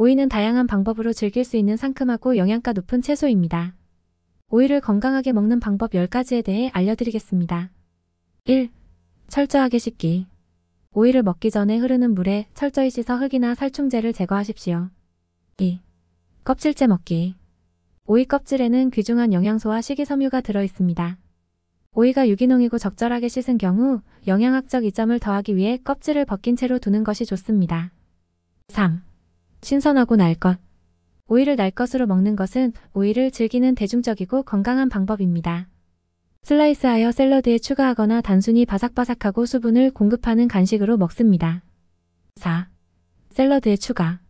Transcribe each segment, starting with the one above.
오이는 다양한 방법으로 즐길 수 있는 상큼하고 영양가 높은 채소입니다. 오이를 건강하게 먹는 방법 10가지에 대해 알려드리겠습니다. 1. 철저하게 씻기. 오이를 먹기 전에 흐르는 물에 철저히 씻어 흙이나 살충제를 제거하십시오. 2. 껍질째 먹기. 오이 껍질에는 귀중한 영양소와 식이섬유가 들어있습니다. 오이가 유기농이고 적절하게 씻은 경우 영양학적 이점을 더하기 위해 껍질을 벗긴 채로 두는 것이 좋습니다. 3. 신선하고 날 것. 오이를 날 것으로 먹는 것은 오이를 즐기는 대중적이고 건강한 방법입니다. 슬라이스하여 샐러드에 추가하거나 단순히 바삭바삭하고 수분을 공급하는 간식으로 먹습니다. 4. 샐러드에 추가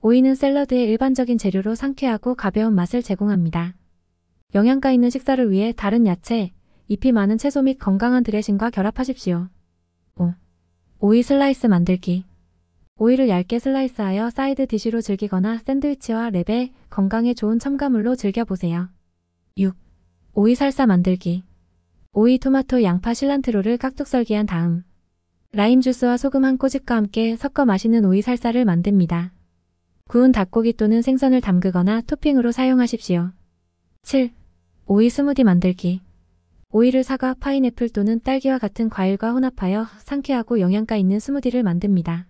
오이는 샐러드의 일반적인 재료로 상쾌하고 가벼운 맛을 제공합니다. 영양가 있는 식사를 위해 다른 야채, 잎이 많은 채소 및 건강한 드레싱과 결합하십시오. 5. 오이 슬라이스 만들기 오이를 얇게 슬라이스하여 사이드 디쉬로 즐기거나 샌드위치와 랩에 건강에 좋은 첨가물로 즐겨보세요. 6. 오이 살사 만들기 오이, 토마토, 양파, 실란트로를 깍둑 썰기한 다음 라임 주스와 소금 한 꼬집과 함께 섞어 마시는 오이 살사를 만듭니다. 구운 닭고기 또는 생선을 담그거나 토핑으로 사용하십시오. 7. 오이 스무디 만들기 오이를 사과, 파인애플 또는 딸기와 같은 과일과 혼합하여 상쾌하고 영양가 있는 스무디를 만듭니다.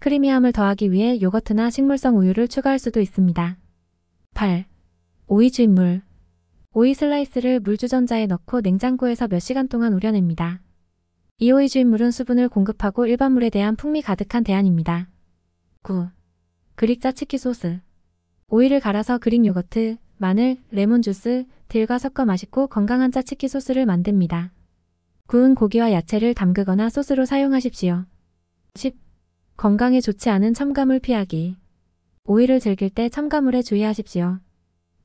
크리미함을 더하기 위해 요거트나 식물성 우유를 추가할 수도 있습니다. 8. 오이 주인물 오이 슬라이스를 물주전자에 넣고 냉장고에서 몇 시간 동안 우려냅니다. 이 오이 주인물은 수분을 공급하고 일반 물에 대한 풍미 가득한 대안입니다. 9. 그릭자 치킨 소스 오이를 갈아서 그릭 요거트, 마늘, 레몬 주스, 딜과 섞어 맛있고 건강한 짜치키 소스를 만듭니다. 구운 고기와 야채를 담그거나 소스로 사용하십시오. 10. 건강에 좋지 않은 첨가물 피하기. 오이를 즐길 때 첨가물에 주의하십시오.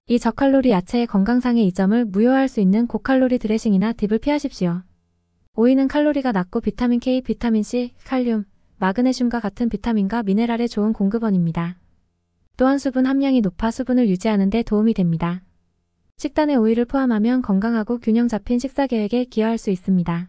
이 저칼로리 야채의 건강상의 이점을 무효할 화수 있는 고칼로리 드레싱이나 딥을 피하십시오. 오이는 칼로리가 낮고 비타민 K, 비타민 C, 칼륨, 마그네슘과 같은 비타민과 미네랄의 좋은 공급원입니다. 또한 수분 함량이 높아 수분을 유지하는 데 도움이 됩니다. 식단에 오이를 포함하면 건강하고 균형 잡힌 식사 계획에 기여할 수 있습니다.